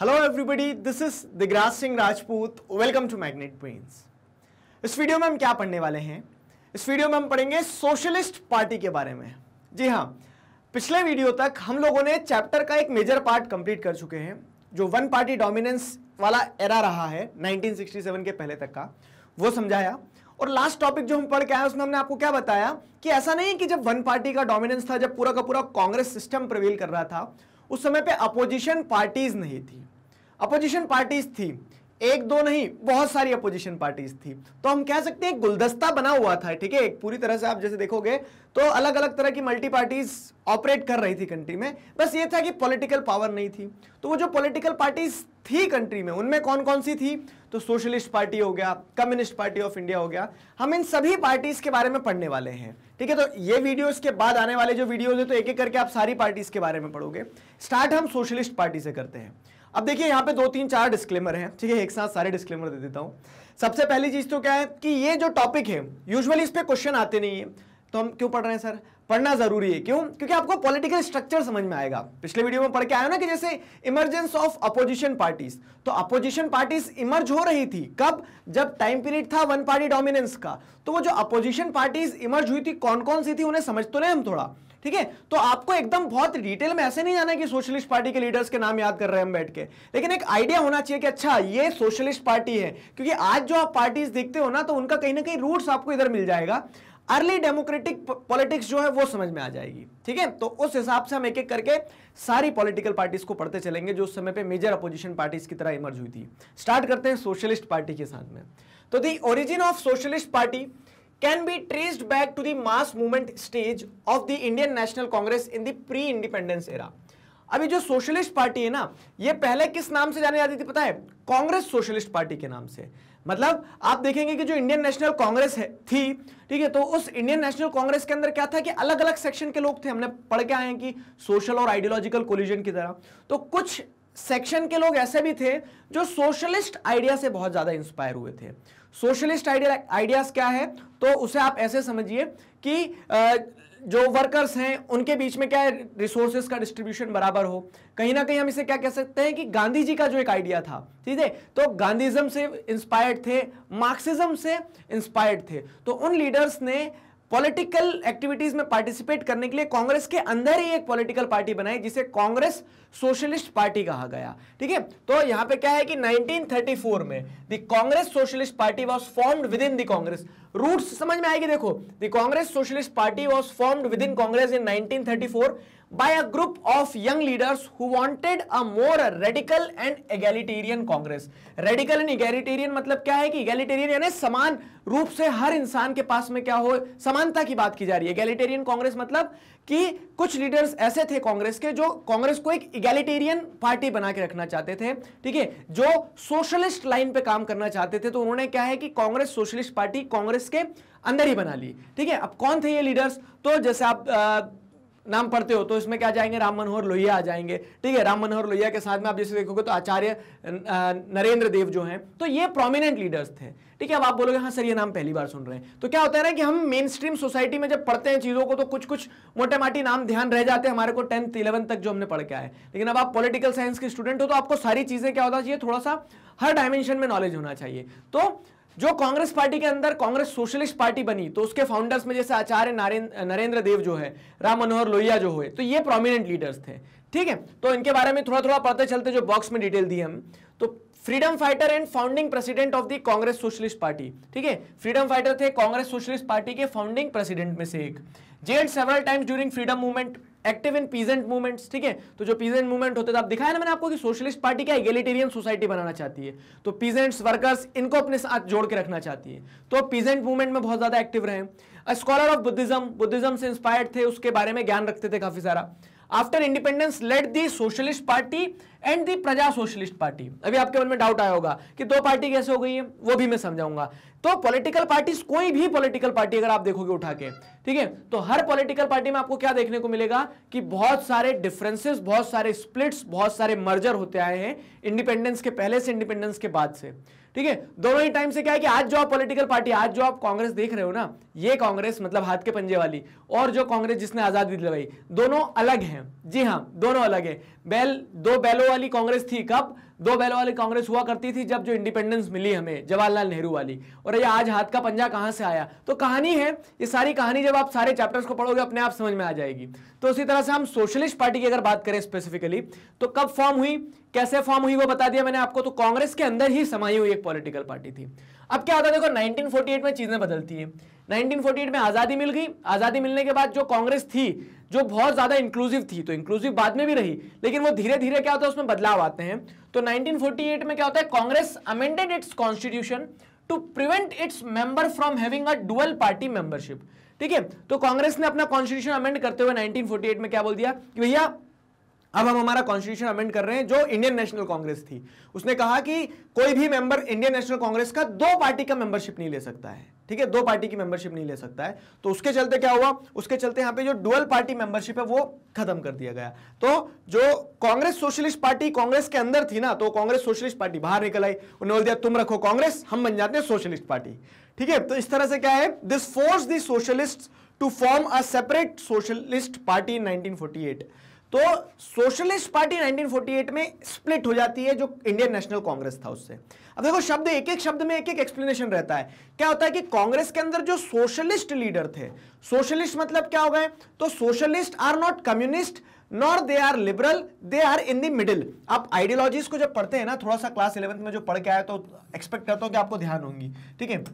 hello everybody this is Digraj Singh Rajput welcome to Magnet Brains इस video में हम क्या पढ़ने वाले हैं इस वीडियो में हम पढ़ेंगे सोशलिस्ट पार्टी के बारे में जी हाँ पिछले वीडियो तक हम लोगों ने चैप्टर का एक मेजर पार्ट कंप्लीट कर चुके हैं जो वन पार्टी डोमिनेंस वाला एरा रहा है 1967 के पहले तक का वो समझाया और लास्ट टॉपिक जो हम पढ़ के आए उसमें हमने आपको क्या बताया कि ऐसा नहीं कि जब वन पार्टी का डोमिनेंस था जब पूरा का पूरा कांग्रेस सिस्टम प्रवेल कर रहा था उस समय पे अपोजिशन पार्टीज नहीं थी अपोजिशन पार्टीज थी एक दो नहीं बहुत सारी अपोजिशन पार्टीज थी तो हम कह सकते हैं गुलदस्ता बना हुआ था ठीक है पूरी तरह से आप जैसे देखोगे तो अलग अलग तरह की मल्टी पार्टीज ऑपरेट कर रही थी कंट्री में बस ये था कि पॉलिटिकल पावर नहीं थी तो वो जो पॉलिटिकल पार्टीज थी कंट्री में उनमें कौन कौन सी थी तो सोशलिस्ट पार्टी हो गया कम्युनिस्ट पार्टी ऑफ इंडिया हो गया हम इन सभी पार्टीज के बारे में पढ़ने वाले हैं ठीक है तो ये वीडियोस के बाद आने वाले जो वीडियोज है तो एक एक करके आप सारी पार्टीज के बारे में पढ़ोगे स्टार्ट हम सोशलिस्ट पार्टी से करते हैं अब देखिए यहाँ पे दो तीन चार डिस्क्लेमर हैं ठीक है एक साथ सारे डिस्क्लेमर दे देता हूँ सबसे पहली चीज़ तो क्या है कि ये जो टॉपिक है यूजुअली इस पर क्वेश्चन आते नहीं है तो हम क्यों पढ़ रहे हैं सर पढ़ना जरूरी है क्यों क्योंकि आपको पॉलिटिकल स्ट्रक्चर समझ में आएगा पिछले वीडियो में पढ़ के आया ना कि जैसे इमरजेंस ऑफ अपोजिशन पार्टीज तो अपोजिशन पार्टीज इमर्ज हो रही थी कब जब टाइम पीरियड था वन पार्टी डोमिनेंस का तो वो जो अपोजिशन पार्टीज इमर्ज हुई थी कौन कौन सी थी उन्हें समझ तो नहीं हम थोड़ा ठीक है तो आपको एकदम बहुत डिटेल में ऐसे नहीं जाना कि सोशलिस्ट पार्टी के लीडर्स के नाम याद कर रहे हैं हम बैठ के लेकिन एक आइडिया होना चाहिए कि अच्छा ये सोशलिस्ट पार्टी है क्योंकि आज जो आप पार्टीज देखते हो ना तो उनका कहीं ना कहीं रूट्स आपको इधर मिल जाएगा अर्ली डेमोक्रेटिक पॉलिटिक्स जो है वो समझ में आ जाएगी ठीक है तो उस हिसाब से हम एक एक करके सारी पॉलिटिकल पार्टीज को पढ़ते चलेंगे जो उस समय पे मेजर अपोजिशन पार्टीज की तरह इमर्ज हुई थी स्टार्ट करते हैं सोशलिस्ट पार्टी के साथ में तो the origin of socialist party can be traced back to the mass movement stage of the Indian National Congress in the pre independence era अभी जो सोशलिस्ट पार्टी है ना ये पहले किस नाम से जाने जाती थी पता है कांग्रेस सोशलिस्ट पार्टी के नाम से मतलब आप देखेंगे कि जो इंडियन नेशनल कांग्रेस है थी ठीक है तो उस इंडियन नेशनल कांग्रेस के अंदर क्या था कि अलग अलग सेक्शन के लोग थे हमने पढ़ के आए हैं कि सोशल और आइडियोलॉजिकल कोलिजन की तरह तो कुछ सेक्शन के लोग ऐसे भी थे जो सोशलिस्ट आइडिया से बहुत ज़्यादा इंस्पायर हुए थे सोशलिस्ट आइडिया आइडियाज क्या है तो उसे आप ऐसे समझिए कि जो वर्कर्स हैं उनके बीच में क्या रिसोर्सेज का डिस्ट्रीब्यूशन बराबर हो कहीं ना कहीं हम इसे क्या कह सकते हैं कि गांधी जी का जो एक आइडिया था ठीक है तो गांधीज्म से इंस्पायर्ड थे मार्क्सिज्म से इंस्पायर्ड थे तो उन लीडर्स ने पॉलिटिकल एक्टिविटीज में पार्टिसिपेट करने के लिए कांग्रेस के अंदर ही एक पॉलिटिकल पार्टी बनाई जिसे कांग्रेस सोशलिस्ट पार्टी कहा गया ठीक है तो यहां पे क्या है कि 1934 में the Congress socialist party was formed within the Congress roots समझ में आएगी देखो the Congress socialist party was form within Congress in 1934 by a group of young leaders who wanted a more radical and egalitarian Congress radical and egalitarian मतलब क्या है कि एगेलिटेरियन यानी समान रूप से हर इंसान के पास में क्या हो समानता की बात की जा रही है एगेलिटेरियन कांग्रेस मतलब कि कुछ लीडर्स ऐसे थे कांग्रेस के जो कांग्रेस को एक इगेलिटेरियन पार्टी बना के रखना चाहते थे ठीक है जो सोशलिस्ट लाइन पे काम करना चाहते थे तो उन्होंने क्या है कि कांग्रेस सोशलिस्ट पार्टी कांग्रेस के अंदर ही बना ली ठीक है अब कौन थे ये लीडर्स तो जैसे आप आ, नाम पढ़ते हो तो इसमें क्या जाएंगे राम मनोहर लोहिया आ जाएंगे ठीक है राम मनोहर लोहिया के साथ में आप जैसे देखोगे तो आचार्य नरेंद्र देव जो हैं तो ये प्रोमिनेंट लीडर्स थे ठीक है अब आप बोलोगे हाँ सर ये नाम पहली बार सुन रहे हैं तो क्या होता है ना कि हम मेन स्ट्रीम सोसाइटी में जब पढ़ते हैं चीज़ों को तो कुछ कुछ मोटे माटी नाम ध्यान रह जाते हैं हमारे को टेंथ इलेवंथ तक जो हमने पढ़ के आए लेकिन अब आप पॉलिटिकल साइंस के स्टूडेंट हो तो आपको सारी चीज़ें क्या होता चाहिए थोड़ा सा हर डायमेंशन में नॉलेज होना चाहिए तो जो कांग्रेस पार्टी के अंदर कांग्रेस सोशलिस्ट पार्टी बनी तो उसके फाउंडर्स में जैसे आचार्य नरेंद्र देव जो है राम मनोहर लोहिया जो हुए तो ये प्रोमिनेंट लीडर्स थे ठीक है तो इनके बारे में थोड़ा थोड़ा पढ़ते चलते जो बॉक्स में डिटेल दी हम तो freedom fighter and founding president of the Congress socialist party ठीक है फ्रीडम फाइटर थे कांग्रेस सोशलिस्ट पार्टी के फाउंडिंग प्रेसिडेंट में से एक jail several times during freedom movement active in peasant movements ठीक है तो जो पीजेंट मूवमेंट होते थे आप दिखाया ना मैंने आपको कि सोशलिस्ट पार्टी क्या एगेलिटेरियन सोसाइटी बनाना चाहती है तो पीजेंट्स वर्कर्स इनको अपने साथ जोड़ के रखना चाहती है तो पीजेंट मूवमेंट में बहुत ज्यादा एक्टिव रहे स्कॉलर ऑफ बुद्धिज्म बुद्धिज्म से इंस्पायर्ड थे उसके बारे में ज्ञान रखते थे काफी सारा after independence let the socialist party and the Praja socialist party अभी आपके मन में डाउट आया होगा कि दो पार्टी कैसे हो गई है वो भी मैं समझाऊंगा तो पॉलिटिकल पार्टीज कोई भी पॉलिटिकल पार्टी अगर आप देखोगे उठा के ठीक है तो हर पॉलिटिकल पार्टी में आपको क्या देखने को मिलेगा कि बहुत सारे डिफरेंसेस बहुत सारे स्प्लिट्स बहुत सारे मर्जर होते आए हैं इंडिपेंडेंस के पहले से इंडिपेंडेंस के बाद से ठीक है दोनों ही टाइम से क्या है कि आज जो आप पॉलिटिकल पार्टी आज जो आप कांग्रेस देख रहे हो ना ये कांग्रेस मतलब हाथ के पंजे वाली और जो कांग्रेस जिसने आजादी दिलवाई दोनों अलग हैं जी हाँ दोनों अलग है बैल दो बैलों वाली कांग्रेस थी कब दो बैलों वाली कांग्रेस हुआ करती थी जब जो इंडिपेंडेंस मिली हमें जवाहरलाल नेहरू वाली और ये आज हाथ का पंजा कहाँ से आया तो कहानी है ये सारी कहानी जब आप सारे चैप्टर्स को पढ़ोगे अपने आप समझ में आ जाएगी तो उसी तरह से हम सोशलिस्ट पार्टी की अगर बात करें स्पेसिफिकली तो कब फॉर्म हुई कैसे फॉर्म हुई वो बता दिया मैंने आपको तो कांग्रेस के अंदर ही समाई हुई एक पॉलिटिकल पार्टी थी अब क्या होता है देखो 1948 में चीज़ें बदलती है 1948 में आज़ादी मिल गई आज़ादी मिलने के बाद जो कांग्रेस थी जो बहुत ज़्यादा इंक्लूसिव थी तो इंक्लूसिव बाद में भी रही लेकिन वो धीरे धीरे क्या होता है उसमें बदलाव आते हैं तो 1948 में क्या होता है Congress amended its constitution to prevent its member from having a dual party membership ठीक है तो कांग्रेस ने अपना कॉन्स्टिट्यूशन अमेंड करते हुए 1948 में क्या बोल दिया कि भैया अब हम हमारा कॉन्स्टिट्यूशन अमेंड कर रहे हैं जो इंडियन नेशनल कांग्रेस थी उसने कहा कि कोई भी मेंबर इंडियन नेशनल कांग्रेस का दो पार्टी का मेंबरशिप नहीं ले सकता है ठीक है दो पार्टी की मेंबरशिप नहीं ले सकता है तो उसके चलते क्या हुआ उसके चलते यहां पे जो डुअल पार्टी मेंबरशिप है वो खत्म कर दिया गया तो जो कांग्रेस सोशलिस्ट पार्टी कांग्रेस के अंदर थी ना तो कांग्रेस सोशलिस्ट पार्टी बाहर निकल आई उन्होंने बोल दिया तुम रखो कांग्रेस हम बन जाते हैं सोशलिस्ट पार्टी ठीक है तो इस तरह से क्या है this force socialist socialist to form a separate socialist party in nineteen तो सोशलिस्ट पार्टी 1948 में स्प्लिट हो जाती है जो इंडियन नेशनल कांग्रेस था उससे अब देखो शब्द एक एक शब्द में एक एक एक्सप्लेनेशन रहता है क्या होता है कि कांग्रेस के अंदर जो सोशलिस्ट लीडर थे सोशलिस्ट मतलब क्या हो गए तो socialist are not communist nor they are liberal they are in the middle आप आइडियोलॉजीज को जब पढ़ते हैं ना थोड़ा सा क्लास इलेवंथ में जो पढ़ के आया तो एक्सपेक्ट करता हूं कि आपको ध्यान होंगी ठीक है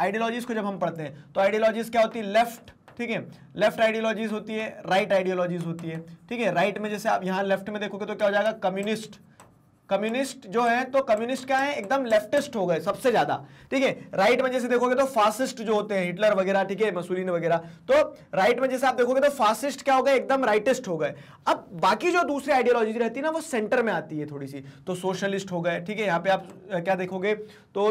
आइडियोलॉजीज को जब हम पढ़ते हैं तो आइडियोलॉजीज क्या होती है लेफ्ट ठीक है लेफ्ट आइडियोलॉजीज होती है राइट आइडियोलॉजीज होती है ठीक है राइट में जैसे आप यहाँ लेफ्ट में देखोगे तो क्या हो जाएगा कम्युनिस्ट कम्युनिस्ट जो है तो कम्युनिस्ट क्या है एकदम लेफ्टिस्ट हो गए सबसे ज्यादा ठीक है राइट में जैसे देखोगे तो फासिस्ट जो होते हैं हिटलर वगैरह ठीक है मसूरीन वगैरह तो राइट में जैसे आप देखोगे तो फासिस्ट क्या हो गए एकदम राइटिस्ट हो गए अब बाकी जो दूसरी आइडियोलॉजी रहती है ना वो सेंटर में आती है थोड़ी सी तो सोशलिस्ट हो गए ठीक है यहाँ पे आप क्या देखोगे तो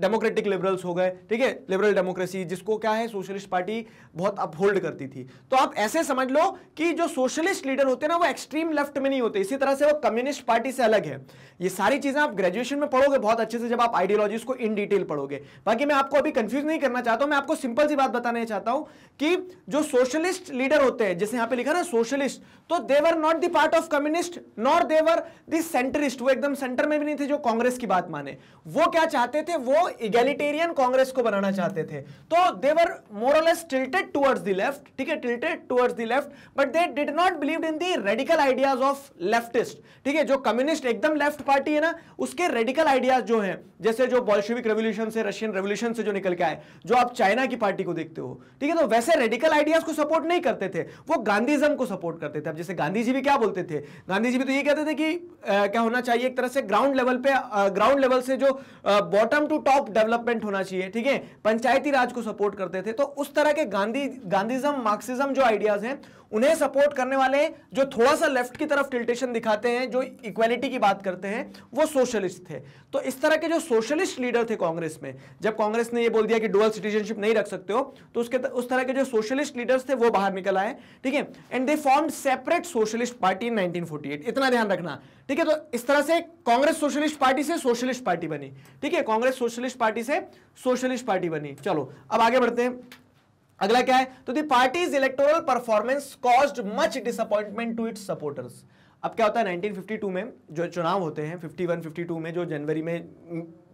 डेमोक्रेटिक लिबरल्स हो गए ठीक है लिबरल डेमोक्रेसी जिसको क्या है सोशलिस्ट पार्टी बहुत अपहोल्ड करती थी तो आप ऐसे समझ लो कि जो सोशलिस्ट लीडर होते हैं ना वो एक्सट्रीम लेफ्ट में नहीं होते इसी तरह से वो कम्युनिस्ट पार्टी से अलग है ये सारी चीजें आप ग्रेजुएशन में पढ़ोगे बहुत अच्छे से जब आप आइडियोलॉजी को इन डिटेल पढ़ोगे बाकी मैं आपको अभी कंफ्यूज नहीं करना चाहता हूं मैं आपको सिंपल सी बात बताना चाहता हूं कि जो सोशलिस्ट लीडर होते हैं जैसे यहां पे लिखा ना सोशलिस्ट तो they were not the part of communist not they were centrist वो एकदम सेंटर में भी नहीं थे जो कांग्रेस की बात माने वो क्या चाहते थे वो वो इगेलिटेरियन कांग्रेस को बनाना चाहते थे तो they were more or less tilted towards the left ठीक है tilted towards the left but they did not believe in the radical ideas of leftist ठीक है जो कम्युनिस्ट एकदम लेफ्ट पार्टी है ना उसके रेडिकल आइडियाज जो है जैसे जो बॉल्शिविक रेवोल्यूशन से रशियन रेवोल्यूशन से जो निकल के आए जो आप चाइना की पार्टी को देखते हो ठीक है तो वैसे रेडिकल आइडियाज को सपोर्ट नहीं करते थे वो गांधीजम को सपोर्ट करते थे अब जैसे गांधी जी भी क्या बोलते थे गांधी जी भी तो ये कहते थे कि आ, क्या होना चाहिए एक तरह से ग्राउंड लेवल पे ग्राउंड लेवल से जो bottom to top top development होना चाहिए ठीक है पंचायती राज को सपोर्ट करते थे तो उस तरह के गांधी गांधीजम मार्क्सिज्म जो आइडियाज हैं उन्हें सपोर्ट करने वाले जो थोड़ा सा लेफ्ट की तरफ टिल्टेशन दिखाते हैं जो इक्वालिटी की बात करते हैं वो सोशलिस्ट थे तो इस तरह के जो सोशलिस्ट लीडर थे कांग्रेस में जब कांग्रेस ने ये बोल दिया कि डुअल सिटीजनशिप नहीं रख सकते हो तो उसके उस तरह के जो सोशलिस्ट लीडर्स थे वो बाहर निकल आए ठीक है and they form separate socialist party in nineteen इतना ध्यान रखना ठीक है तो इस तरह से कांग्रेस सोशलिस्ट पार्टी से सोशलिस्ट पार्टी बनी ठीक है कांग्रेस सोशलिस्ट पार्टी से सोशलिस्ट पार्टी बनी चलो अब आगे बढ़ते हैं अगला क्या है तो the parties electoral performance cause much disappointment to its supporters अब क्या होता है 1952 में जो चुनाव होते हैं 51 52 में जो जनवरी में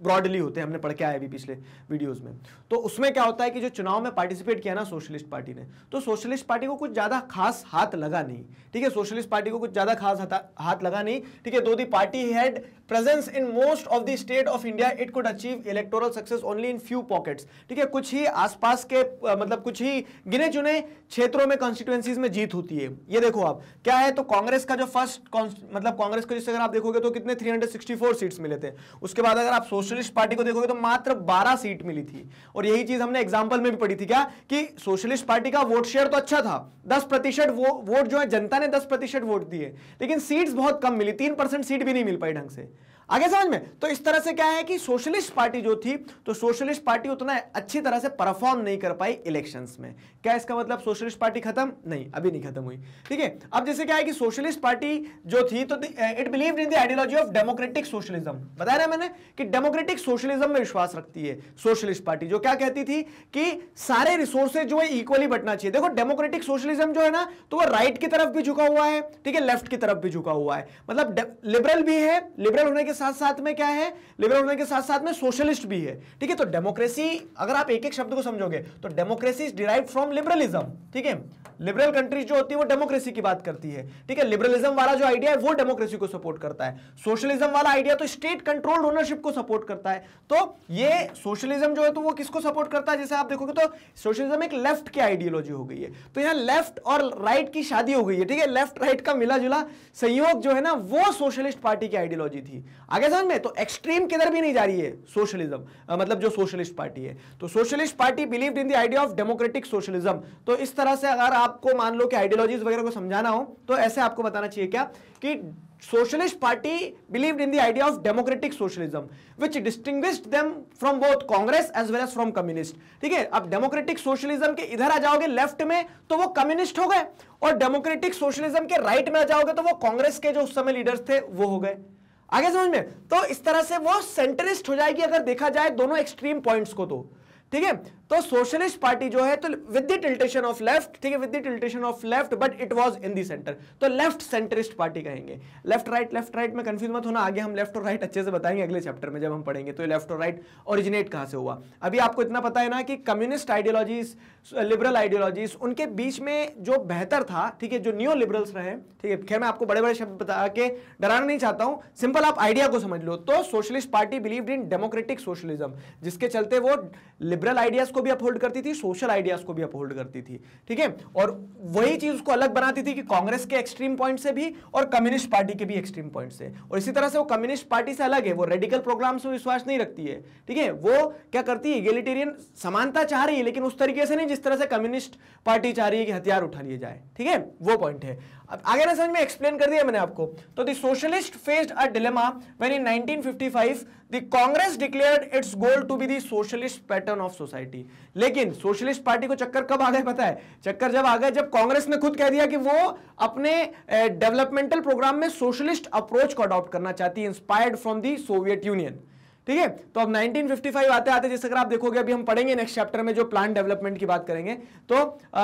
ब्रॉडली होते हैं हमने पढ़ के आए भी पिछले वीडियोस में तो उसमें क्या होता है कि जो चुनाव में पार्टिसिपेट किया ना सोशलिस्ट पार्टी ने तो सोशलिस्ट पार्टी को कुछ ज़्यादा खास हाथ लगा नहीं ठीक है सोशलिस्ट पार्टी को कुछ ज़्यादा खास हाथ लगा नहीं ठीक है though the party had presence in most of the state of India it could achieve electoral success only in few pockets ठीक है कुछ ही आसपास के मतलब कुछ ही गिने चुने क्षेत्रों में कॉन्स्टिट्यूएंसीज में जीत होती है ये देखो आप क्या है तो कांग्रेस का जो फर्स्ट मतलब कांग्रेस को जिससे अगर आप देखोगे तो कितने 364 सीट्स मिले थे उसके बाद अगर आप सोशल सोशलिस्ट पार्टी को देखोगे तो मात्र 12 सीट मिली थी और यही चीज हमने एग्जाम्पल में भी पढ़ी थी क्या कि सोशलिस्ट पार्टी का वोट शेयर तो अच्छा था दस प्रतिशत वो, वोट जो है जनता ने दस प्रतिशत वोट दिए लेकिन सीट्स बहुत कम मिली तीन परसेंट सीट भी नहीं मिल पाई ढंग से आगे समझ में तो इस तरह से क्या है कि सोशलिस्ट पार्टी जो थी तो सोशलिस्ट पार्टी उतना अच्छी तरह से परफॉर्म नहीं कर पाई इलेक्शंस में क्या इसका मतलब सोशलिस्ट पार्टी खत्म नहीं अभी नहीं खत्म हुई ठीक है अब जैसे क्या है कि सोशलिस्ट पार्टी जो थी तो it believe in the ideology of democratic socialism बताया ना मैंने कि डेमोक्रेटिक सोशलिज्म में विश्वास रखती है सोशलिस्ट पार्टी जो क्या कहती थी कि सारे रिसोर्सेज जो है इक्वली बटना चाहिए देखो डेमोक्रेटिक सोशलिज्म जो है ना तो वो राइट की तरफ भी झुका हुआ है ठीक है लेफ्ट की तरफ भी झुका हुआ है मतलब लिबरल भी है लिबरल होने के साथ साथ में क्या है लिबरल मूवमेंट के साथ साथ में सोशलिस्ट भी है ठीक है तो डेमोक्रेसी अगर आप एक एक शब्द को समझोगे तो democracy is derive from liberalism ठीक है लिबरल कंट्रीज जो होती है वो डेमोक्रेसी की बात करती है ठीक है लिबरलिज्म वाला जो आइडिया है वो डेमोक्रेसी को सपोर्ट करता है सोशलिज्म वाला आइडिया तो स्टेट कंट्रोल्ड ओनरशिप को सपोर्ट करता है तो ये सोशलिज्म जो है तो वो किसको सपोर्ट करता है जैसे आप देखोगे तो सोशलिज्म एक लेफ्ट की आइडियोलॉजी हो गई है तो यहाँ लेफ्ट और राइट right की शादी हो गई है ठीक है लेफ्ट राइट का मिला जुला संयोग जो है ना वो सोशलिस्ट पार्टी की आइडियोलॉजी थी आगे समझ में तो एक्सट्रीम किधर भी नहीं जा रही है सोशलिज्म मतलब जो सोशलिस्ट पार्टी है तो socialist party believe in the idea of democratic socialism तो इस तरह से अगर आपको मान लो कि आइडियोलॉजीज वगैरह को समझाना हो तो ऐसे आपको बताना चाहिए क्या कि socialist party believe in the idea of democratic socialism which distinguished them from both Congress as well as from communist ठीक है अब डेमोक्रेटिक सोशलिज्म के इधर आ जाओगे लेफ्ट में तो वो कम्युनिस्ट हो गए और डेमोक्रेटिक सोशलिज्म के राइट right में आ जाओगे तो वो कांग्रेस के जो उस समय लीडर्स थे वो हो गए आगे समझ में तो इस तरह से वो सेंटरिस्ट हो जाएगी अगर देखा जाए दोनों एक्सट्रीम पॉइंट्स को तो ठीक है तो सोशलिस्ट पार्टी जो है तो with the tiltation of left ठीक है with the tiltation of left but it was in the centre तो लेफ्ट सेंटरिस्ट पार्टी कहेंगे लेफ्ट राइट लेफ्ट राइट में कंफ्यूज मत होना आगे हम लेफ्ट और राइट अच्छे से बताएंगे अगले चैप्टर में जब हम पढ़ेंगे तो लेफ्ट और राइट ओरिजिनेट कहां से हुआ अभी आपको इतना पता है ना कि कम्युनिस्ट आइडियोलॉजीज लिबरल आइडियोलॉजीज उनके बीच में जो बेहतर था ठीक है जो न्यू लिबरल्स रहे ठीक है खैर मैं आपको बड़े बड़े शब्द बता के डराना नहीं चाहता हूं सिंपल आप आइडिया को समझ लो तो socialist party believe in democratic socialism जिसके चलते वो लिबरल आइडियाज को भी अपहोल्ड करती थी सोशल आइडियाज को भी अपहोल्ड करती थी ठीक है और वही चीज उसको अलग बनाती थी कि कांग्रेस के एक्सट्रीम पॉइंट से भी और कम्युनिस्ट पार्टी के भी एक्सट्रीम पॉइंट से और इसी तरह से वो कम्युनिस्ट पार्टी से अलग है वो रेडिकल प्रोग्राम से विश्वास नहीं रखती है ठीक है वो क्या करती है इगेलिटेरियन समानता चाह रही है लेकिन उस तरीके से नहीं जिस तरह से कम्युनिस्ट पार्टी चाह रही है कि हथियार उठा लिए जाए ठीक है वो पॉइंट है अब आगे ना समझ में एक्सप्लेन कर दिया मैंने आपको तो the socialist faced a dilemma when in 1955 the Congress declared its goal to be the socialist pattern of society लेकिन सोशलिस्ट पार्टी को चक्कर कब आ गए पता है चक्कर जब आ गए जब कांग्रेस ने खुद कह दिया कि वो अपने डेवलपमेंटल प्रोग्राम में सोशलिस्ट अप्रोच को अडॉप्ट करना चाहती है inspired from the Soviet Union ठीक है तो अब 1955 आते आते जैसे अगर आप देखोगे अभी हम पढ़ेंगे नेक्स्ट चैप्टर में जो प्लान डेवलपमेंट की बात करेंगे तो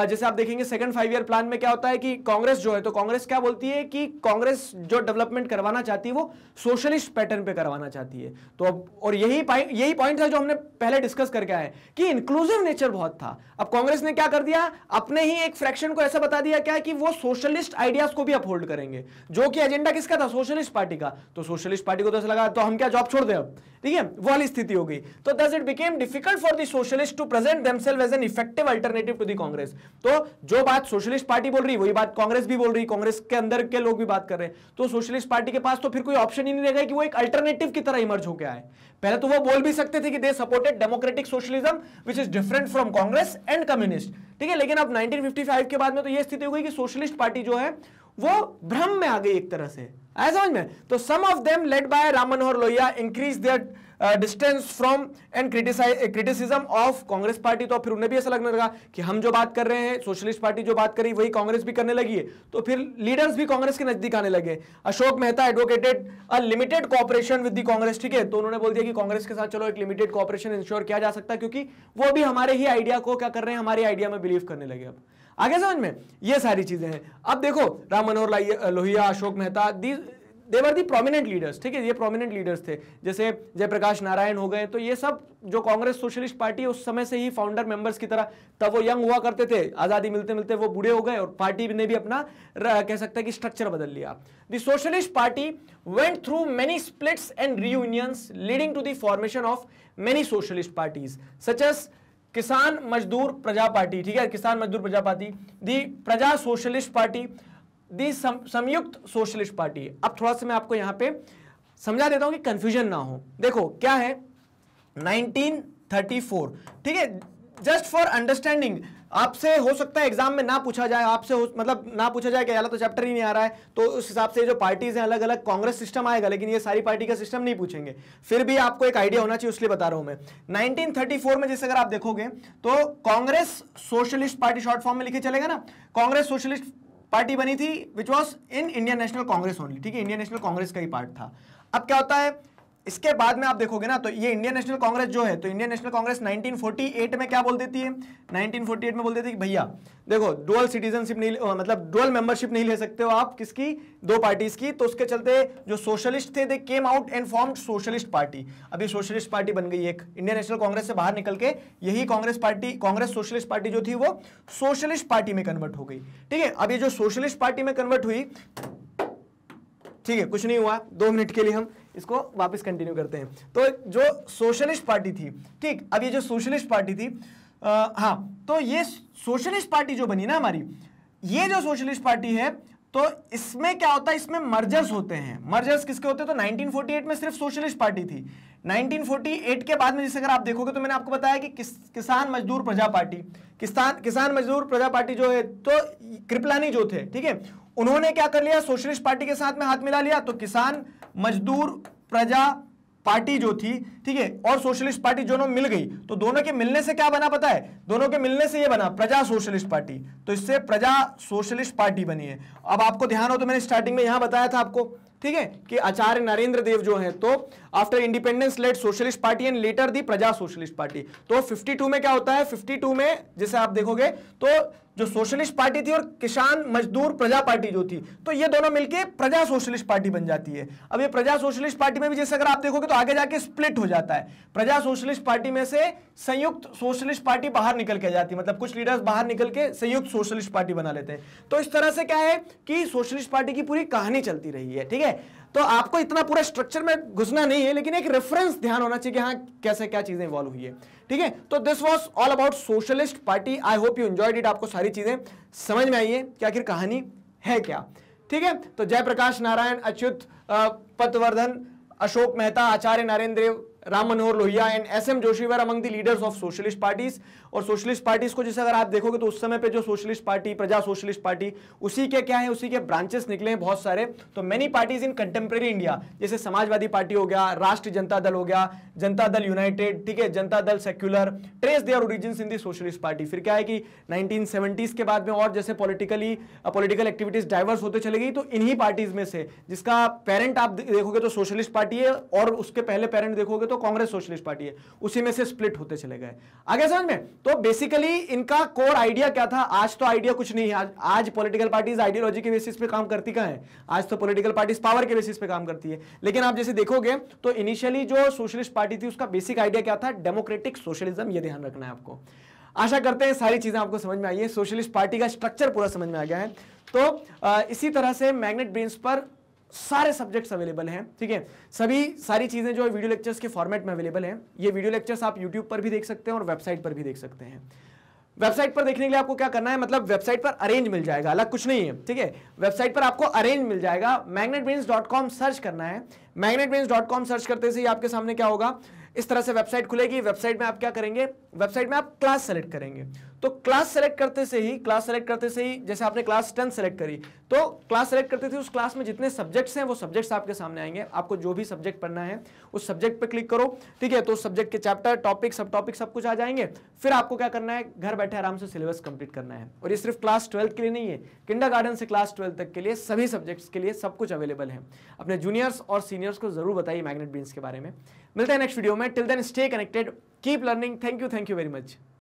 जैसे आप देखेंगे सेकंड फाइव ईयर प्लान में क्या होता है कि कांग्रेस जो है तो कांग्रेस क्या बोलती है कि कांग्रेस जो डेवलपमेंट करवाना चाहती है वो सोशलिस्ट पैटर्न पे करवाना चाहती है तो अब और यही यही पॉइंट था जो हमने पहले डिस्कस करके आए कि इंक्लूसिव नेचर बहुत था अब कांग्रेस ने क्या कर दिया अपने ही एक फ्रैक्शन को ऐसा बता दिया क्या कि वो सोशलिस्ट आइडियाज को भी अपहोल्ड करेंगे जो कि एजेंडा किसका था सोशलिस्ट पार्टी का तो सोशलिस्ट पार्टी को तो ऐसा लगा तो हम क्या जॉब छोड़ दें अब ठीक है वो वाली स्थिति हो गई तो thus it became difficult for the socialist to present themselves as an effective alternative to the Congress तो जो बात सोशलिस्ट पार्टी बोल रही वही बात कांग्रेस भी बोल रही कांग्रेस के अंदर के लोग भी बात कर रहे हैं तो सोशलिस्ट पार्टी के पास तो फिर कोई ऑप्शन ही नहीं रहेगा कि वो एक अल्टरनेटिव की तरह इमर्ज होकर आए पहले तो वो बोल भी सकते थे कि they supported democratic socialism which is different from Congress and communist ठीक है लेकिन अब 1955 के बाद में तो ये स्थिति हो गई कि सोशलिस्ट पार्टी जो है वो भ्रम में आ गई एक तरह से समझ में तो some of them led by Raman और Lohia increase their distance from and criticism of Congress party तो फिर उन्हें भी ऐसा लगने लगा कि हम जो बात कर रहे हैं सोशलिस्ट पार्टी जो बात करी वही कांग्रेस भी करने लगी है तो फिर लीडर्स भी कांग्रेस के नजदीक आने लगे Ashok Mehta advocated a limited cooperation with the Congress ठीक है तो उन्होंने बोल दिया कि कांग्रेस के साथ चलो एक लिमिटेड कॉपरेशन इंश्योर किया जा सकता है क्योंकि वो भी हमारे ही आइडिया को क्या कर रहे हैं हमारे आइडिया में बिलीव करने लगे अब आगे समझ में ये सारी चीजें हैं अब देखो Ram Manohar Lohia Ashok Mehta the they were the prominent leaders ठीक है ये प्रोमिनेंट लीडर्स थे जैसे जयप्रकाश नारायण हो गए तो ये सब जो कांग्रेस सोशलिस्ट पार्टी उस समय से ही फाउंडर मेंबर्स की तरह तब वो यंग हुआ करते थे आज़ादी मिलते मिलते वो बूढ़े हो गए और पार्टी ने भी अपना कह सकते हैं कि स्ट्रक्चर बदल लिया the socialist party went through many splits and reunions leading to the formation of many socialist parties such as Kisan Mazdoor प्रजा पार्टी ठीक है किसान मजदूर प्रजा पार्टी दी प्रजा सोशलिस्ट पार्टी दी सम, संयुक्त सोशलिस्ट पार्टी अब थोड़ा सा मैं आपको यहां पे समझा देता हूं कि कंफ्यूजन ना हो देखो क्या है 1934 ठीक है जस्ट फॉर अंडरस्टैंडिंग आपसे हो सकता है एग्जाम में ना पूछा जाए आपसे मतलब ना पूछा जाए कि तो चैप्टर ही नहीं आ रहा है तो उस हिसाब से जो पार्टीज हैं अलग अलग कांग्रेस सिस्टम आएगा लेकिन ये सारी पार्टी का सिस्टम नहीं पूछेंगे फिर भी आपको एक आइडिया होना चाहिए उसलिए बता रहा हूं मैं नाइनटीन में जैसे अगर आप देखोगे तो Congress socialist party short form में लिखे चलेगा ना कांग्रेस सोशलिस्ट पार्टी बनी थी which was in Indian National Congress only ठीक है इंडियन नेशनल कांग्रेस का ही पार्ट था अब क्या होता है इसके बाद में आप देखोगे ना तो ये इंडियन नेशनल कांग्रेस जो है तो इंडियन नेशनल कांग्रेस 1948 में क्या बोल देती है 1948 में बोल देती है कि भैया देखो डुअल सिटीजनशिप नहीं मतलब डुअल मेंबरशिप नहीं ले सकते हो आप किसकी दो पार्टीज की तो उसके चलते जो सोशलिस्ट थे they came out and form socialist party अभी सोशलिस्ट पार्टी बन गई एक इंडियन नेशनल कांग्रेस से बाहर निकल के यही Congress party Congress socialist party जो थी वो सोशलिस्ट पार्टी में कन्वर्ट हो गई ठीक है अभी जो सोशलिस्ट पार्टी में कन्वर्ट हुई ठीक है कुछ नहीं हुआ दो मिनट के लिए हम इसको वापस कंटिन्यू करते हैं तो जो सोशलिस्ट पार्टी थी ठीक अब ये जो सोशलिस्ट पार्टी थी आ, हाँ तो ये सोशलिस्ट पार्टी जो बनी ना हमारी ये जो सोशलिस्ट पार्टी है तो इसमें क्या होता है इसमें मर्जर्स होते हैं मर्जर्स किसके होते हैं तो 1948 में सिर्फ सोशलिस्ट पार्टी थी 1948 के बाद में जैसे अगर आप देखोगे तो मैंने आपको बताया कि किस, किसान मजदूर प्रजा पार्टी किसान किसान मजदूर प्रजा पार्टी जो है तो कृपलानी जो थे ठीक है उन्होंने क्या कर लिया सोशलिस्ट पार्टी के साथ में हाथ मिला लिया तो किसान मजदूर प्रजा पार्टी जो थी ठीक है और सोशलिस्ट पार्टी दोनों मिल गई तो दोनों के मिलने से क्या बना पता है दोनों के मिलने से ये बना प्रजा सोशलिस्ट पार्टी तो इससे प्रजा सोशलिस्ट पार्टी बनी है अब आपको ध्यान हो तो मैंने स्टार्टिंग में यहां बताया था आपको ठीक है कि आचार्य नरेंद्र देव जो है तो after independence let socialist party and later the Praja socialist party तो 52 में क्या होता है 52 में जैसे आप देखोगे तो जो सोशलिस्ट पार्टी थी और किसान मजदूर प्रजा पार्टी जो थी तो ये दोनों मिलके प्रजा सोशलिस्ट पार्टी बन जाती है अब ये प्रजा सोशलिस्ट पार्टी में भी जैसे अगर आप देखोगे तो आगे जाके स्प्लिट हो जाता है प्रजा सोशलिस्ट पार्टी में से संयुक्त सोशलिस्ट पार्टी बाहर निकल के जाती है मतलब कुछ लीडर्स बाहर निकल के संयुक्त सोशलिस्ट पार्टी बना लेते हैं तो इस तरह से क्या है कि सोशलिस्ट पार्टी की पूरी कहानी चलती रही है ठीक है तो आपको इतना पूरा स्ट्रक्चर में घुसना नहीं है लेकिन एक रेफरेंस ध्यान होना चाहिए कि हाँ कैसे क्या चीजें इन्वॉल्व हुई है ठीक है तो this was all about socialist party I hope you enjoyed it आपको सारी चीजें समझ में आई है कि आखिर कहानी है क्या ठीक है तो Jayaprakash Narayan Achyut Patwardhan Ashok Mehta Acharya Narendra Ram Manohar Lohia and S M Joshi were among the leaders of socialist parties और सोशलिस्ट पार्टीज को जैसे अगर आप देखोगे तो उस समय पे जो socialist party Praja socialist party उसी के क्या है उसी के ब्रांचेस निकले हैं बहुत सारे तो many parties in contemporary India जैसे समाजवादी पार्टी हो गया राष्ट्रीय जनता दल हो गया जनता दल यूनाइटेड ठीक है Janata Dal secular trace their origin in the socialist party फिर क्या है कि नाइनटीन के बाद में और जैसे पोलिटिकली पोलिटिकल एक्टिविटीज डाइवर्स होते चले गई तो इन्हीं पार्टीज में से जिसका पेरेंट आप देखोगे तो सोशलिस्ट पार्टी है और उसके पहले पेरेंट देखोगे तो तो कांग्रेस सोशलिस्ट पार्टी है उसी में से स्प्लिट होते चले गए आगे समझ में तो बेसिकली इनका कोर आइडिया क्या था आज तो आइडिया कुछ नहीं है आज आज पॉलिटिकल पार्टीज आइडियोलॉजी के बेसिस पे काम करती का है आज तो पॉलिटिकल पार्टीज पावर के बेसिस पे काम करती है लेकिन आप जैसे देखोगे तो इनिशियली जो सोशलिस्ट पार्टी थी उसका बेसिक आइडिया क्या था डेमोक्रेटिक सोशलिज्म यह ध्यान रखना है आपको आशा करते हैं सारी चीज़ें आपको समझ में आई है सोशलिस्ट पार्टी का स्ट्रक्चर पूरा समझ में आ गया है तो इसी तरह से मैग्नेट ब्रेन्स पर सारे सब्जेक्ट्स अवेलेबल हैं ठीक है सभी सारी चीज़ें जो है वीडियो लेक्चर्स के फॉर्मेट में अवेलेबल हैं ये वीडियो लेक्चर्स आप यूट्यूब पर भी देख सकते हैं और वेबसाइट पर भी देख सकते हैं वेबसाइट पर देखने के लिए आपको क्या करना है मतलब वेबसाइट पर अरेंज मिल जाएगा अलग कुछ नहीं है ठीक है वेबसाइट पर आपको अरेंज मिल जाएगा मैग्नेटबेन्स सर्च करना है मैग्नेटबेन्स सर्च करते से ही आपके सामने क्या होगा इस तरह से वेबसाइट खुलेगी वेबसाइट में आप क्या करेंगे वेबसाइट में आप क्लास सेलेक्ट करेंगे तो क्लास सेलेक्ट करते से ही क्लास सेलेक्ट करते से ही जैसे आपने क्लास टेंथ सेलेक्ट करी तो क्लास सेलेक्ट करते थे उस क्लास में जितने सब्जेक्ट्स हैं वो सब्जेक्ट्स आपके सामने आएंगे आपको जो भी सब्जेक्ट पढ़ना है उस सब्जेक्ट पर क्लिक करो ठीक है तो उस सब्जेक्ट के चैप्टर टॉपिक सब टॉपिक सब कुछ आ जाएंगे फिर आपको क्या करना है घर बैठे आराम से सिलेबस कंप्लीट करना है और ये सिर्फ क्लास ट्वेल्थ के लिए नहीं है किंडर से क्लास ट्वेल्थ तक के लिए सभी सब्जेक्ट्स के लिए सब कुछ अवेलेबल है अपने जूनियर्स और सीनियर्स को जरूर बताइए मैग्नेट बीन्स के बारे में मिलते हैं नेक्स्ट वीडियो में till then stay connected keep learning thank you thank you very much